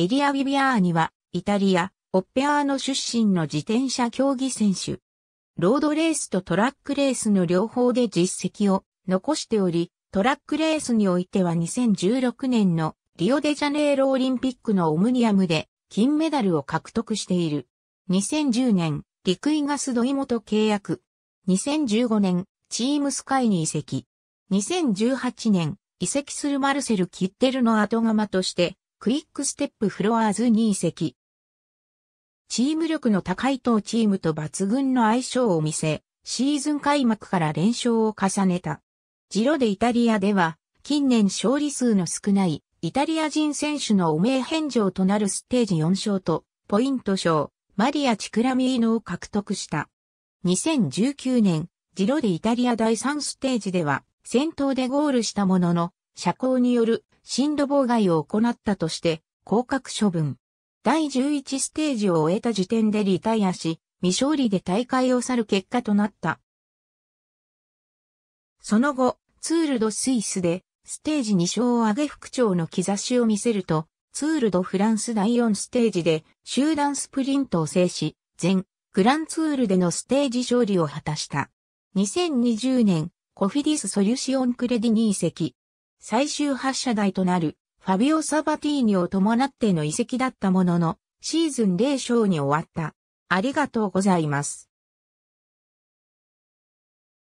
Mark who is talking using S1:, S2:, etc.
S1: エリア・ビビアーニは、イタリア、オッペアーノ出身の自転車競技選手。
S2: ロードレースとトラックレースの両方で実績を残しており、トラックレースにおいては2016年のリオデジャネイロオリンピックのオムニアムで金メダルを獲得している。2010年、陸井ガスドイモと契約。2015年、チームスカイに移籍。2018年、移籍するマルセル・キッテルの後釜として、クイックステップフロアーズ2席。チーム力の高い当チームと抜群の相性を見せ、シーズン開幕から連勝を重ねた。ジロでイタリアでは、近年勝利数の少ないイタリア人選手の汚名返上となるステージ4勝と、ポイント賞、マリア・チクラミーノを獲得した。2019年、ジロでイタリア第3ステージでは、先頭でゴールしたものの、社交による震度妨害を行ったとして、降格処分。第11ステージを終えた時点でリタイアし、未勝利で大会を去る結果となった。その後、ツールドスイスで、ステージ2勝を挙げ復調の兆しを見せると、ツールドフランス第4ステージで集団スプリントを制し、全グランツールでのステージ勝利を果たした。2020年、コフィディス・ソリュシオン・クレディニー席、最終発射台となるファビオ・サバティーニを伴っての遺跡
S1: だったものの、シーズン0勝に終わった。ありがとうございます。